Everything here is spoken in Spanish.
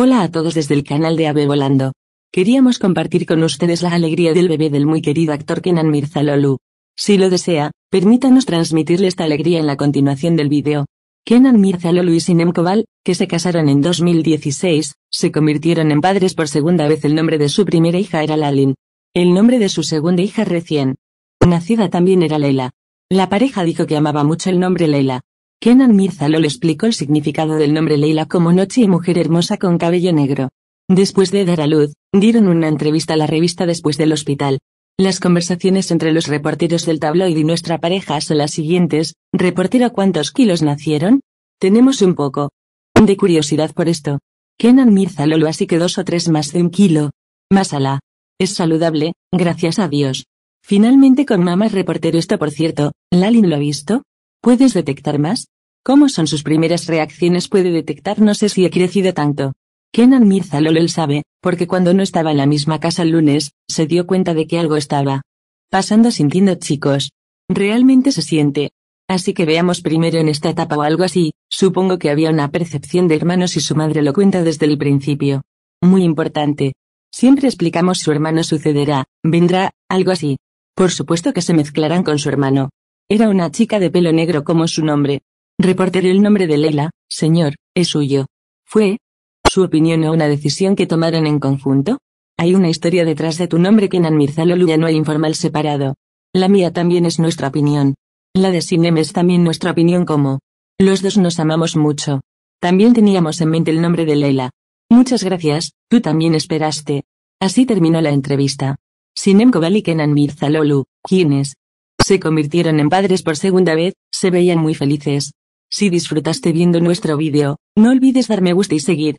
Hola a todos desde el canal de Ave Volando. Queríamos compartir con ustedes la alegría del bebé del muy querido actor Kenan Mirzalolu. Si lo desea, permítanos transmitirle esta alegría en la continuación del video. Kenan Mirzalolu y Sinem Koval, que se casaron en 2016, se convirtieron en padres por segunda vez. El nombre de su primera hija era Lalin. El nombre de su segunda hija recién nacida también era Leila. La pareja dijo que amaba mucho el nombre Leila, Kenan le explicó el significado del nombre Leila como noche y mujer hermosa con cabello negro. Después de dar a luz, dieron una entrevista a la revista Después del hospital. Las conversaciones entre los reporteros del tabloid y nuestra pareja son las siguientes. Reportero, ¿cuántos kilos nacieron? Tenemos un poco de curiosidad por esto. Kenan lo así que dos o tres más de un kilo. Más la. Es saludable, gracias a Dios. Finalmente con mamá reportero esto por cierto, ¿Lalin lo ha visto? ¿Puedes detectar más? cómo son sus primeras reacciones puede detectar no sé si ha crecido tanto. Kenan Mirza le sabe, porque cuando no estaba en la misma casa el lunes, se dio cuenta de que algo estaba pasando sintiendo chicos. Realmente se siente. Así que veamos primero en esta etapa o algo así, supongo que había una percepción de hermanos y su madre lo cuenta desde el principio. Muy importante. Siempre explicamos su hermano sucederá, vendrá, algo así. Por supuesto que se mezclarán con su hermano. Era una chica de pelo negro como su nombre, Reporteré el nombre de Leila, señor, es suyo. ¿Fue? ¿Su opinión o una decisión que tomaron en conjunto? Hay una historia detrás de tu nombre que Mirzalolu ya no hay informal separado. La mía también es nuestra opinión. La de Sinem es también nuestra opinión como. Los dos nos amamos mucho. También teníamos en mente el nombre de Leila. Muchas gracias, tú también esperaste. Así terminó la entrevista. Sinem Kobal y Kenan Mirzalolu, quienes se convirtieron en padres por segunda vez, se veían muy felices. Si disfrutaste viendo nuestro vídeo, no olvides dar me gusta y seguir.